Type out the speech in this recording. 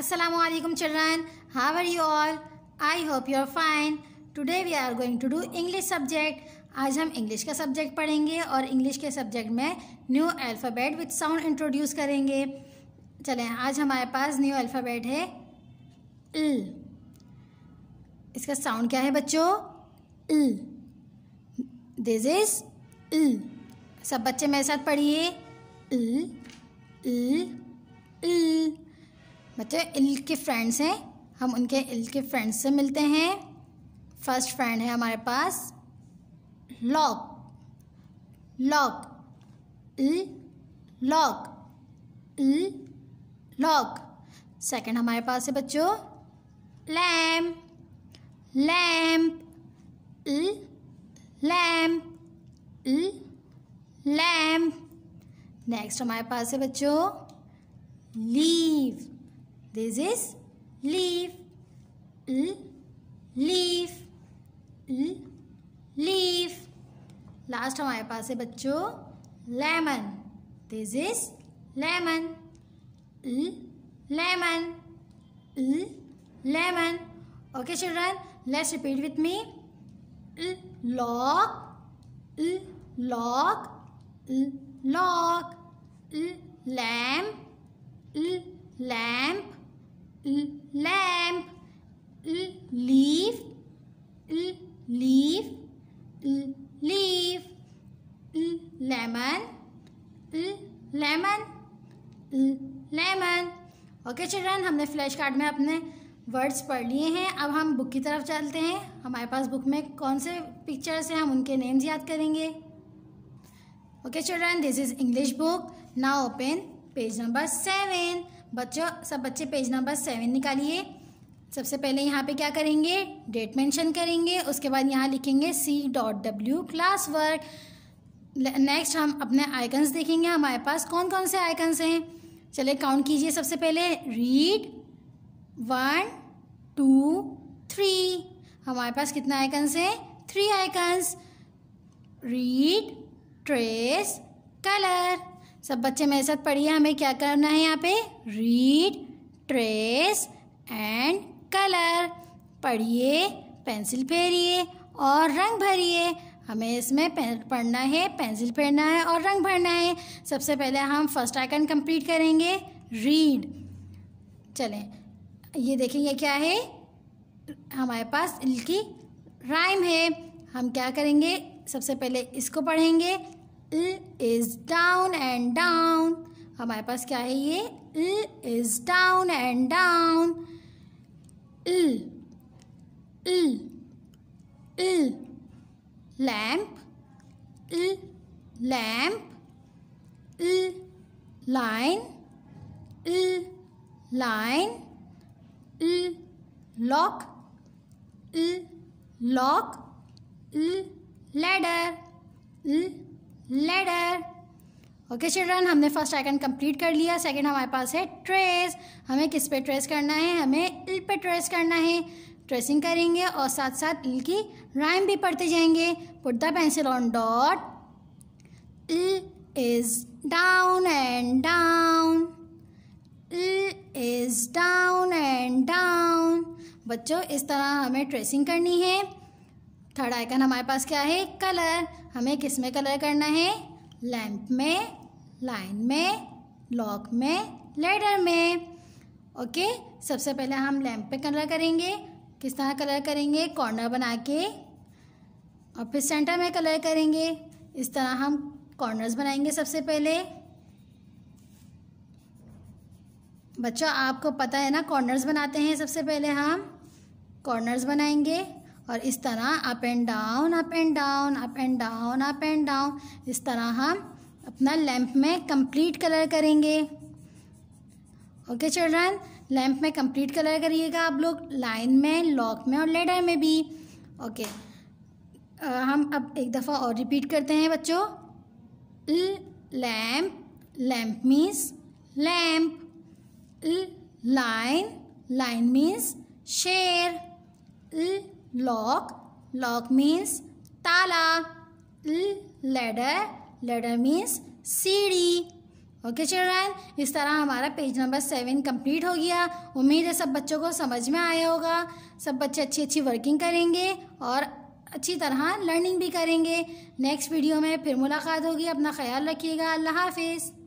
Assalamualaikum children. How are you all? I hope you are fine. Today we are going to do English subject. आज हम English का subject पढ़ेंगे और English के subject में new alphabet with sound introduce करेंगे चलें आज हमारे पास new alphabet है L. इसका sound क्या है बच्चों L. This is L. सब बच्चे मेरे साथ पढ़िए L, L, L. बच्चे इल के फ्रेंड्स हैं हम उनके इल के फ्रेंड्स से मिलते हैं फर्स्ट फ्रेंड है हमारे पास lock lock L lock L lock second हमारे पास है बच्चों lamp lamp L lamp L lamp next हमारे पास है बच्चों leaf This is leaf. L leaf. L leaf. Last हमारे पास है बच्चों lemon. This is lemon. lemon. lemon. Okay children, let's repeat with me. lock. lock. lock. lamp. lamp. lamp leaf leaf leaf lemon lemon lemon okay children हमने flash card में अपने words पढ़ लिए हैं अब हम बुक की तरफ चलते हैं हमारे पास बुक में कौन से पिक्चर्स हैं हम उनके नेम्स याद करेंगे okay children this is English book now open page number seven बच्चों सब बच्चे पेज नंबर सेवन निकालिए सबसे पहले यहाँ पे क्या करेंगे डेट मेंशन करेंगे उसके बाद यहाँ लिखेंगे C dot W class work next हम अपने आइकन्स देखेंगे हमारे पास कौन कौन से आइकन्स हैं चले काउंट कीजिए सबसे पहले रीड वन टू थ्री हमारे पास कितना आइकन्स हैं three icons read trace colour सब बच्चे मेरे साथ पढ़िए हमें क्या करना है यहाँ पे रीड ट्रेस एंड कलर पढ़िए पेंसिल फेरिए और रंग भरिए हमें इसमें पढ़ना है पेंसिल फेरना है और रंग भरना है सबसे पहले हम फर्स्ट आइकन कंप्लीट करेंगे रीड चलें ये देखें ये क्या है हमारे पास इनकी राइम है हम क्या करेंगे सबसे पहले इसको पढ़ेंगे ल इज डाउन एंड डाउन हमारे पास क्या है ये ल इज डाउन एंड डाउन ल ल ल लैंप ल लैंप ल लाइन ल लाइन ल लॉक ल लॉक ल लैडर ल लेडर ओके चिल्ड्रन हमने फर्स्ट आइकन कंप्लीट कर लिया सेकंड हमारे पास है ट्रेस हमें किस पे ट्रेस करना है हमें इल पे ट्रेस करना है ट्रेसिंग करेंगे और साथ साथ इल की राइम भी पढ़ते जाएंगे put the pencil on dot L is down and down L is down and down बच्चों इस तरह हमें ट्रेसिंग करनी है थर्ड आइकन हमारे पास क्या है कलर हमें किस में कलर करना है लैंप में लाइन में लॉक में लेडर में ओके सबसे पहले हम लैंप पे कलर करेंगे किस तरह कलर करेंगे कॉर्नर बना के और फिर सेंटर में कलर करेंगे इस तरह हम कॉर्नर्स बनाएंगे सबसे पहले बच्चों आपको पता है ना कॉर्नर्स बनाते हैं सबसे पहले हम कॉर्नर्स बनाएंगे और इस तरह up and down up and down up and down up and down इस तरह हम अपना लैंप में कंप्लीट कलर करेंगे ओके चिल्ड्रन लैंप में कंप्लीट कलर करिएगा आप लोग लाइन में लॉक में और लेडर में भी ओके आ, हम अब एक दफ़ा और रिपीट करते हैं बच्चों lamp lamp means lamp lion lion means शेर लॉक लॉक मीन्स ताला लेडर लेडर मीन्स सीढ़ी ओके चिल्ड्रेन इस तरह हमारा पेज नंबर सेवन कंप्लीट हो गया उम्मीद है सब बच्चों को समझ में आया होगा सब बच्चे अच्छी अच्छी वर्किंग करेंगे और अच्छी तरह लर्निंग भी करेंगे नेक्स्ट वीडियो में फिर मुलाकात होगी अपना ख्याल रखिएगा अल्लाह हाफिज़